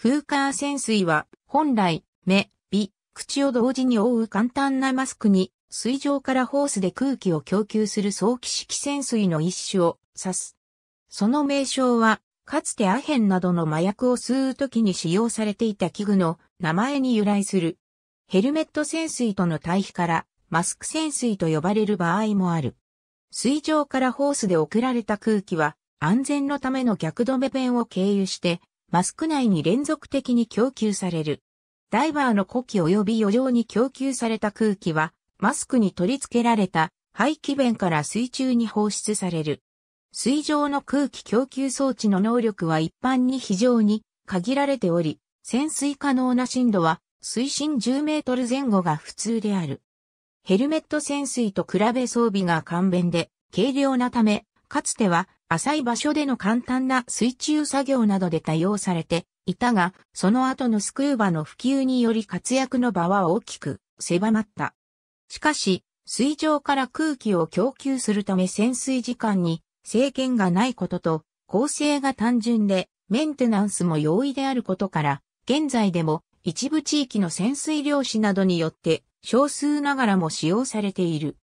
フーカー潜水は、本来、目、鼻、口を同時に覆う簡単なマスクに、水上からホースで空気を供給する早期式潜水の一種を指す。その名称は、かつてアヘンなどの麻薬を吸う時に使用されていた器具の名前に由来する。ヘルメット潜水との対比から、マスク潜水と呼ばれる場合もある。水上からホースで送られた空気は、安全のための逆止め弁を経由して、マスク内に連続的に供給される。ダイバーの呼気及び余剰に供給された空気は、マスクに取り付けられた排気弁から水中に放出される。水上の空気供給装置の能力は一般に非常に限られており、潜水可能な深度は水深10メートル前後が普通である。ヘルメット潜水と比べ装備が簡便で軽量なため、かつては浅い場所での簡単な水中作業などで多用されていたが、その後のスクーバの普及により活躍の場は大きく狭まった。しかし、水上から空気を供給するため潜水時間に制限がないことと、構成が単純でメンテナンスも容易であることから、現在でも一部地域の潜水漁師などによって少数ながらも使用されている。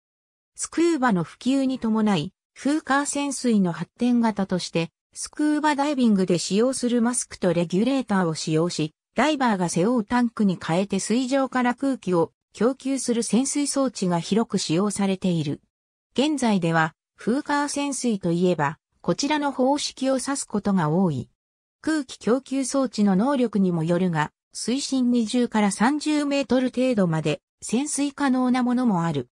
スクーバの普及に伴い、フーカー潜水の発展型として、スクーバダイビングで使用するマスクとレギュレーターを使用し、ダイバーが背負うタンクに変えて水上から空気を供給する潜水装置が広く使用されている。現在では、フーカー潜水といえば、こちらの方式を指すことが多い。空気供給装置の能力にもよるが、水深20から30メートル程度まで潜水可能なものもある。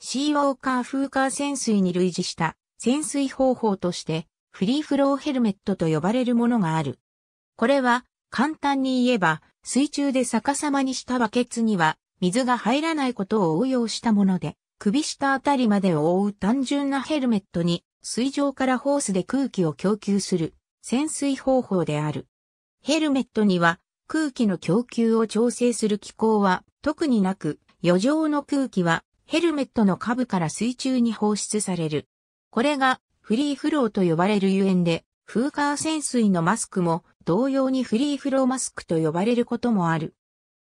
シーウォーカーフーカー潜水に類似した潜水方法として、フリーフローヘルメットと呼ばれるものがある。これは、簡単に言えば、水中で逆さまにしたバケツには、水が入らないことを応用したもので、首下あたりまでを覆う単純なヘルメットに、水上からホースで空気を供給する、潜水方法である。ヘルメットには、空気の供給を調整する機構は、特になく、余剰の空気は、ヘルメットの下部から水中に放出される。これがフリーフローと呼ばれるゆえんで、風化潜水のマスクも同様にフリーフローマスクと呼ばれることもある。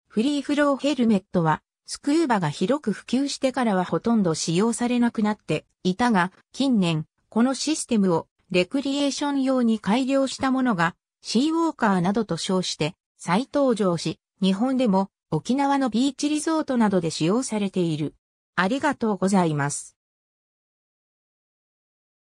フリーフローヘルメットはスクーバが広く普及してからはほとんど使用されなくなっていたが、近年、このシステムをレクリエーション用に改良したものが、シーウォーカーなどと称して再登場し、日本でも沖縄のビーチリゾートなどで使用されている。ありがとうございます。